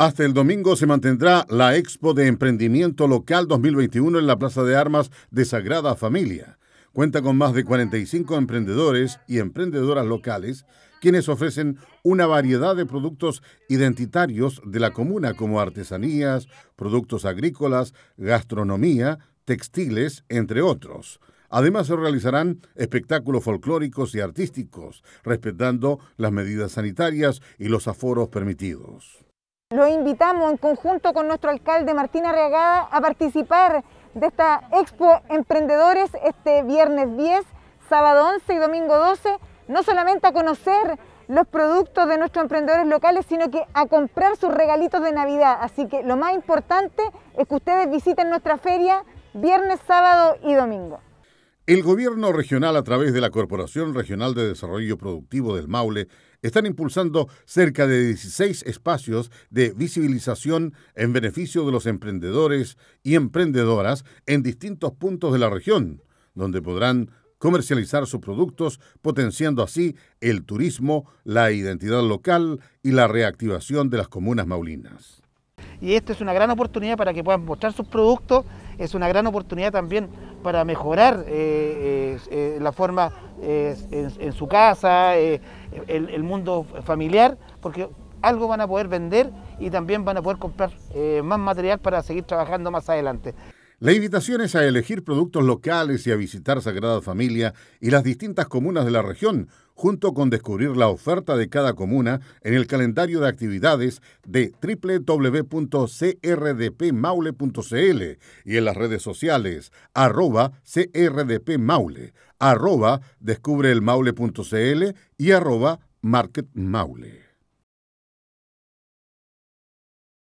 Hasta el domingo se mantendrá la Expo de Emprendimiento Local 2021 en la Plaza de Armas de Sagrada Familia. Cuenta con más de 45 emprendedores y emprendedoras locales quienes ofrecen una variedad de productos identitarios de la comuna como artesanías, productos agrícolas, gastronomía, textiles, entre otros. Además se realizarán espectáculos folclóricos y artísticos, respetando las medidas sanitarias y los aforos permitidos. Lo invitamos en conjunto con nuestro alcalde Martín Arriagada a participar de esta Expo Emprendedores este viernes 10, sábado 11 y domingo 12, no solamente a conocer los productos de nuestros emprendedores locales, sino que a comprar sus regalitos de Navidad. Así que lo más importante es que ustedes visiten nuestra feria viernes, sábado y domingo. El gobierno regional a través de la Corporación Regional de Desarrollo Productivo del Maule están impulsando cerca de 16 espacios de visibilización en beneficio de los emprendedores y emprendedoras en distintos puntos de la región, donde podrán comercializar sus productos, potenciando así el turismo, la identidad local y la reactivación de las comunas maulinas y esta es una gran oportunidad para que puedan mostrar sus productos, es una gran oportunidad también para mejorar eh, eh, eh, la forma en, su casa, el, el, mundo familiar, porque algo van a poder vender y también van a poder comprar más material para seguir trabajando más adelante. La invitación es a elegir productos locales y a visitar Sagrada Familia y las distintas comunas de la región junto con descubrir la oferta de cada comuna en el calendario de actividades de www.crdpmaule.cl y en las redes sociales arroba crdpmaule, arroba descubreelmaule.cl y arroba marketmaule.